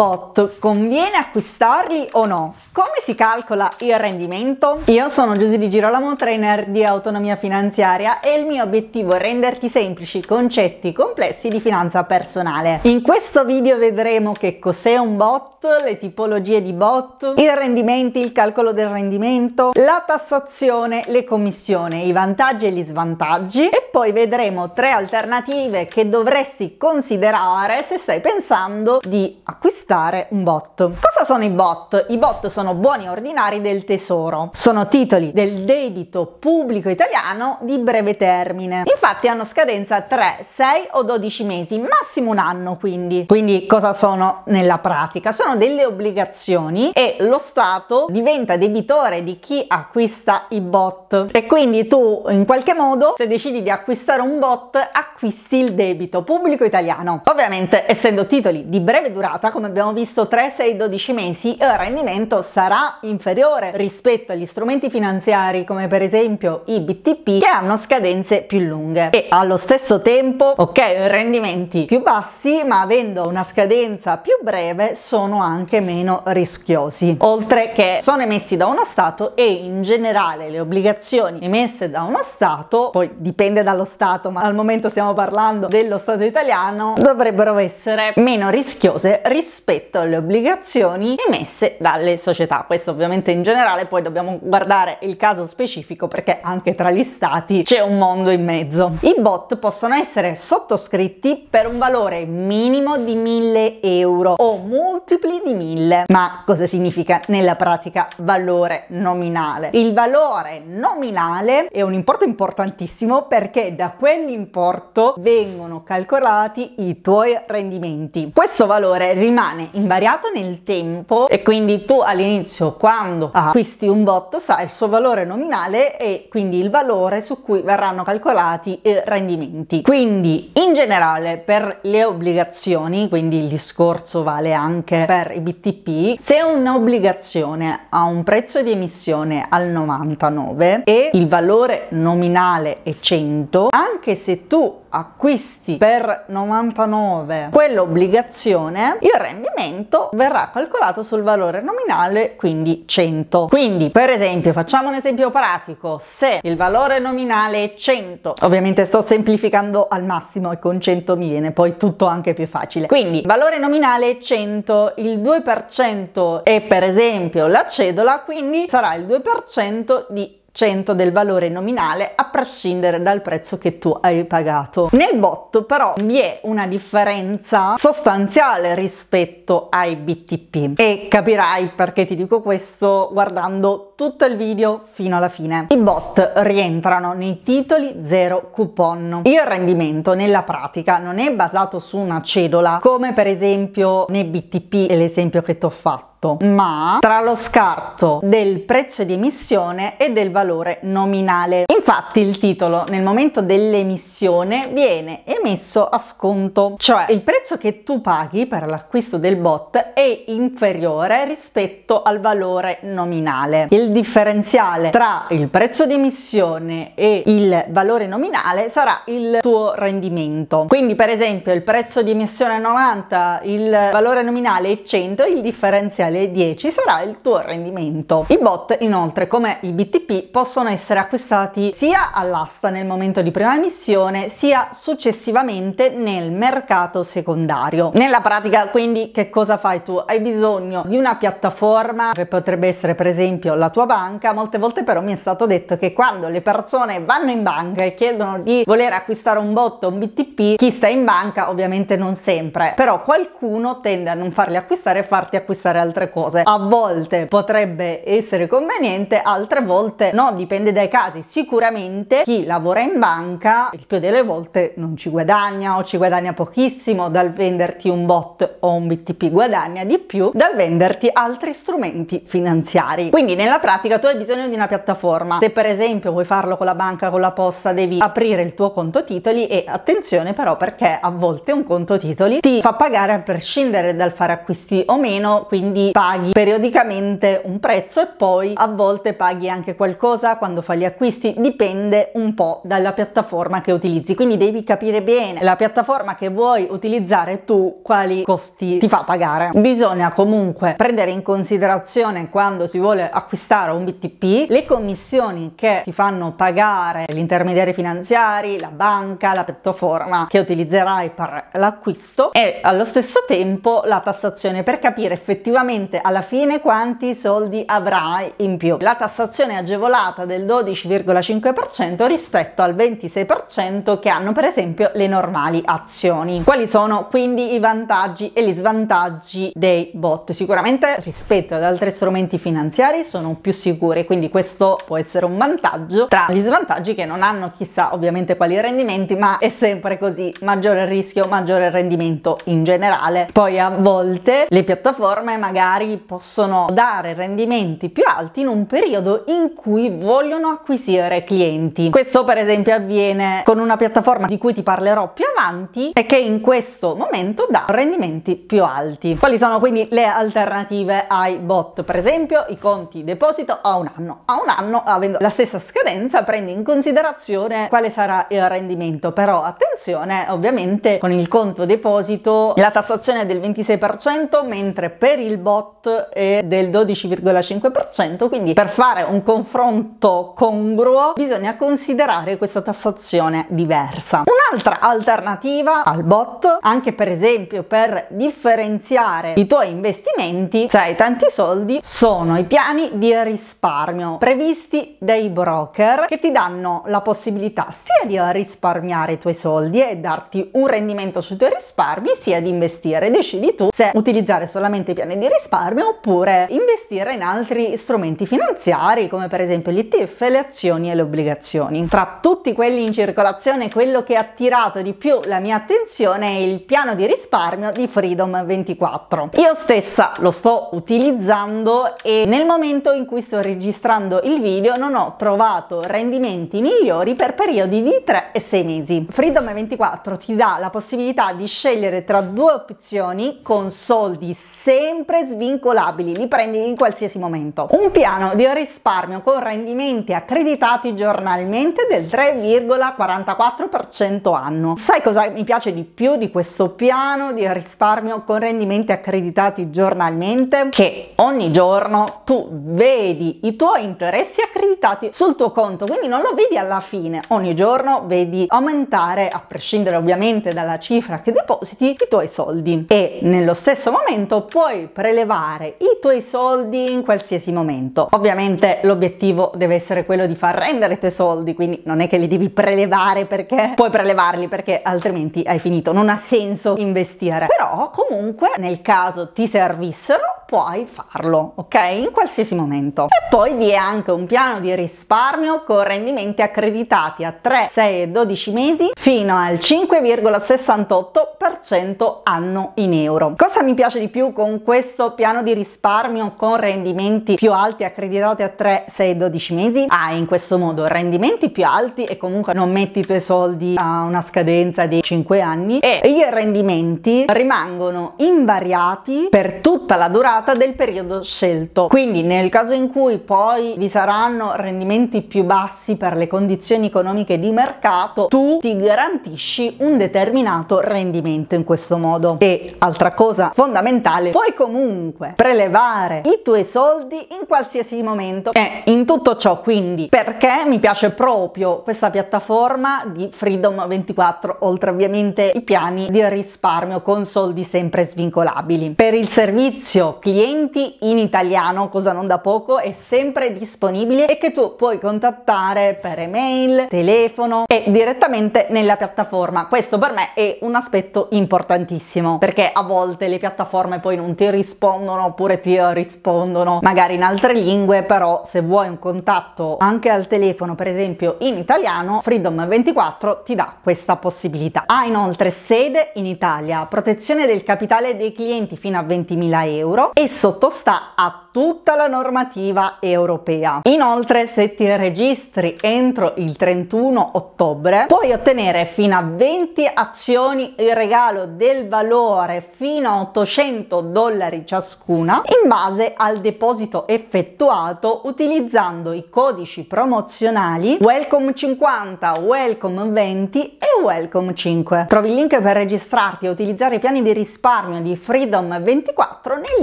bot, conviene acquistarli o no? Come si calcola il rendimento? Io sono Giusy Di Girolamo, trainer di autonomia finanziaria e il mio obiettivo è renderti semplici i concetti complessi di finanza personale. In questo video vedremo che cos'è un bot, le tipologie di bot, i rendimenti, il calcolo del rendimento, la tassazione, le commissioni, i vantaggi e gli svantaggi e poi vedremo tre alternative che dovresti considerare se stai pensando di acquistare acquistare un bot. Cosa sono i bot? I bot sono buoni ordinari del tesoro. Sono titoli del debito pubblico italiano di breve termine. Infatti hanno scadenza 3, 6 o 12 mesi, massimo un anno quindi. Quindi cosa sono nella pratica? Sono delle obbligazioni e lo Stato diventa debitore di chi acquista i bot. E quindi tu in qualche modo se decidi di acquistare un bot acquisti il debito pubblico italiano. Ovviamente essendo titoli di breve durata come abbiamo abbiamo visto 3, 6, 12 mesi, il rendimento sarà inferiore rispetto agli strumenti finanziari come per esempio i BTP che hanno scadenze più lunghe e allo stesso tempo, ok, rendimenti più bassi ma avendo una scadenza più breve sono anche meno rischiosi, oltre che sono emessi da uno Stato e in generale le obbligazioni emesse da uno Stato, poi dipende dallo Stato, ma al momento stiamo parlando dello Stato italiano, dovrebbero essere meno rischiose rispetto rispetto alle obbligazioni emesse dalle società. Questo ovviamente in generale, poi dobbiamo guardare il caso specifico perché anche tra gli stati c'è un mondo in mezzo. I bot possono essere sottoscritti per un valore minimo di 1000 euro o multipli di 1000. Ma cosa significa nella pratica valore nominale? Il valore nominale è un importo importantissimo perché da quell'importo vengono calcolati i tuoi rendimenti. Questo valore rimane rimane invariato nel tempo e quindi tu all'inizio quando acquisti un bot sai il suo valore nominale e quindi il valore su cui verranno calcolati i eh, rendimenti. Quindi in generale per le obbligazioni, quindi il discorso vale anche per i BTP, se un'obbligazione ha un prezzo di emissione al 99 e il valore nominale è 100, anche se tu acquisti per 99 quell'obbligazione, il rendimento verrà calcolato sul valore nominale, quindi 100. Quindi, per esempio, facciamo un esempio pratico, se il valore nominale è 100, ovviamente sto semplificando al massimo e con 100 mi viene poi tutto anche più facile. Quindi, valore nominale è 100, il 2% è per esempio la cedola, quindi sarà il 2% di 100 del valore nominale a prescindere dal prezzo che tu hai pagato. Nel bot però vi è una differenza sostanziale rispetto ai BTP e capirai perché ti dico questo guardando tutto il video fino alla fine. I bot rientrano nei titoli zero coupon. Il rendimento nella pratica non è basato su una cedola come per esempio nei BTP è l'esempio che ti ho fatto fatto, ma tra lo scarto del prezzo di emissione e del valore nominale. Infatti il titolo nel momento dell'emissione viene emesso a sconto, cioè il prezzo che tu paghi per l'acquisto del bot è inferiore rispetto al valore nominale. Il differenziale tra il prezzo di emissione e il valore nominale sarà il tuo rendimento. Quindi per esempio il prezzo di emissione è 90, il valore nominale è 100, il differenziale alle 10 sarà il tuo rendimento. I bot inoltre come i BTP possono essere acquistati sia all'asta nel momento di prima emissione sia successivamente nel mercato secondario. Nella pratica quindi che cosa fai tu? Hai bisogno di una piattaforma che potrebbe essere per esempio la tua banca, molte volte però mi è stato detto che quando le persone vanno in banca e chiedono di voler acquistare un bot o un BTP, chi sta in banca ovviamente non sempre, però qualcuno tende a non farli acquistare e farti acquistare altre altre cose. A volte potrebbe essere conveniente, altre volte no, dipende dai casi. Sicuramente chi lavora in banca il più delle volte non ci guadagna o ci guadagna pochissimo dal venderti un bot o un BTP, guadagna di più dal venderti altri strumenti finanziari. Quindi nella pratica tu hai bisogno di una piattaforma. Se per esempio vuoi farlo con la banca, con la posta, devi aprire il tuo conto titoli e attenzione però perché a volte un conto titoli ti fa pagare a prescindere dal fare acquisti o meno, quindi paghi periodicamente un prezzo e poi a volte paghi anche qualcosa quando fai gli acquisti, dipende un po' dalla piattaforma che utilizzi, quindi devi capire bene la piattaforma che vuoi utilizzare tu quali costi ti fa pagare. Bisogna comunque prendere in considerazione quando si vuole acquistare un BTP le commissioni che ti fanno pagare gli intermediari finanziari, la banca, la piattaforma che utilizzerai per l'acquisto e allo stesso tempo la tassazione per capire effettivamente veramente alla fine quanti soldi avrai in più. La tassazione agevolata del 12,5% rispetto al 26% che hanno per esempio le normali azioni. Quali sono quindi i vantaggi e gli svantaggi dei bot? Sicuramente rispetto ad altri strumenti finanziari sono più sicuri, quindi questo può essere un vantaggio tra gli svantaggi che non hanno chissà ovviamente quali rendimenti, ma è sempre così, maggiore il rischio, maggiore il rendimento in generale. Poi a volte le piattaforme magari magari possono dare rendimenti più alti in un periodo in cui vogliono acquisire clienti. Questo per esempio avviene con una piattaforma di cui ti parlerò più avanti e che in questo momento dà rendimenti più alti. Quali sono quindi le alternative ai bot? Per esempio i conti deposito a un anno. A un anno, avendo la stessa scadenza, prendi in considerazione quale sarà il rendimento, però attenzione, ovviamente con il conto deposito la tassazione è del 26%, mentre per il bot spot è del 12,5%, quindi per fare un confronto congruo bisogna considerare questa tassazione diversa. Un'altra alternativa al bot, anche per esempio per differenziare i tuoi investimenti, se hai tanti soldi, sono i piani di risparmio previsti dai broker che ti danno la possibilità sia di risparmiare i tuoi soldi e darti un rendimento sui tuoi risparmi, sia di investire. Decidi tu se utilizzare solamente i piani di risparmio risparmio oppure investire in altri strumenti finanziari come per esempio gli ETF, le azioni e le obbligazioni. Tra tutti quelli in circolazione quello che ha attirato di più la mia attenzione è il piano di risparmio di Freedom 24. Io stessa lo sto utilizzando e nel momento in cui sto registrando il video non ho trovato rendimenti migliori per periodi di 3 e 6 mesi. Freedom 24 ti dà la possibilità di scegliere tra due opzioni con soldi sempre svincolabili, li prendi in qualsiasi momento. Un piano di risparmio con rendimenti accreditati giornalmente del 3,44% anno. Sai cosa mi piace di più di questo piano di risparmio con rendimenti accreditati giornalmente? Che ogni giorno tu vedi i tuoi interessi accreditati sul tuo conto, quindi non lo vedi alla fine, ogni giorno vedi aumentare, a prescindere ovviamente dalla cifra che depositi, i tuoi soldi e nello stesso momento puoi prelevare prelevare i tuoi soldi in qualsiasi momento. Ovviamente l'obiettivo deve essere quello di far rendere i tuoi soldi, quindi non è che li devi prelevare perché puoi prelevarli perché altrimenti hai finito, non ha senso investire. Però comunque nel caso ti servissero puoi farlo, ok? In qualsiasi momento. E poi vi è anche un piano di risparmio con rendimenti accreditati a 3, 6 e 12 mesi fino al 5,68% anno in euro. Cosa mi piace di più con questo piano di risparmio con rendimenti più alti accreditati a 3, 6, 12 mesi? Hai ah, in questo modo rendimenti più alti e comunque non metti i tuoi soldi a una scadenza di 5 anni e i rendimenti rimangono invariati per tutta la durata del periodo scelto. Quindi nel caso in cui poi vi saranno rendimenti più bassi per le condizioni economiche di mercato, tu ti garantisci un determinato rendimento in questo modo. E altra cosa fondamentale, puoi comunque ovunque, prelevare i tuoi soldi in qualsiasi momento. E in tutto ciò quindi perché mi piace proprio questa piattaforma di Freedom 24, oltre ovviamente i piani di risparmio con soldi sempre svincolabili. Per il servizio clienti in italiano, cosa non da poco, è sempre disponibile e che tu puoi contattare per email, telefono e direttamente nella piattaforma. Questo per me è un aspetto importantissimo perché a volte le piattaforme poi non ti rispondono rispondono oppure ti rispondono magari in altre lingue, però se vuoi un contatto anche al telefono, per esempio in italiano, Freedom24 ti dà questa possibilità. Ha inoltre sede in Italia, protezione del capitale dei clienti fino a 20.000 euro e sottostà a tutta la normativa europea. Inoltre se ti registri entro il 31 ottobre puoi ottenere fino a 20 azioni in regalo del valore fino a 800 dollari ciascuna in base al deposito effettuato utilizzando i codici promozionali Welcome 50, Welcome 20 e Welcome 5. Trovi il link per registrarti e utilizzare i piani di risparmio di Freedom 24 nel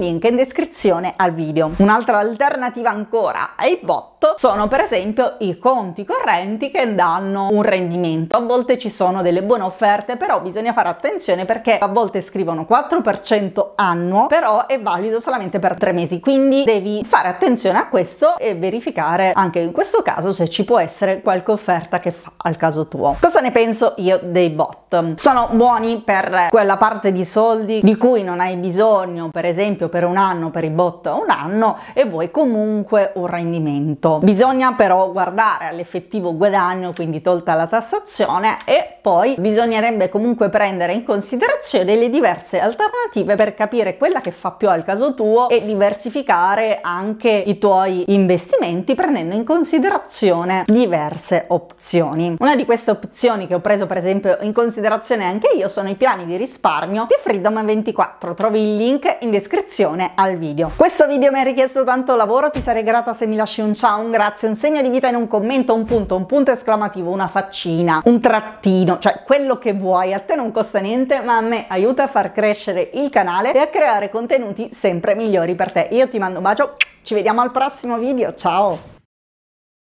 link in descrizione al video video. Un'altra alternativa ancora ai bot sono per esempio i conti correnti che danno un rendimento. A volte ci sono delle buone offerte, però bisogna fare attenzione perché a volte scrivono 4% annuo, però è valido solamente per tre mesi, quindi devi fare attenzione a questo e verificare anche in questo caso se ci può essere qualche offerta che fa al caso tuo. Cosa ne penso io dei bot? Sono buoni per quella parte di soldi di cui non hai bisogno, per esempio per un anno, per i bot un anno, danno e vuoi comunque un rendimento. Bisogna però guardare all'effettivo guadagno, quindi tolta la tassazione e poi bisognerebbe comunque prendere in considerazione le diverse alternative per capire quella che fa più al caso tuo e diversificare anche i tuoi investimenti prendendo in considerazione diverse opzioni. Una di queste opzioni che ho preso per esempio in considerazione anche io sono i piani di risparmio di Freedom 24. Trovi il link in descrizione al video. Questo video mi ha richiesto tanto lavoro, ti sarei grata se mi lasci un ciao, un grazie, un segno di vita in un commento, un punto, un punto esclamativo, una faccina, un trattino cioè quello che vuoi, a te non costa niente, ma a me aiuta a far crescere il canale e a creare contenuti sempre migliori per te. Io ti mando un bacio, ci vediamo al prossimo video, ciao!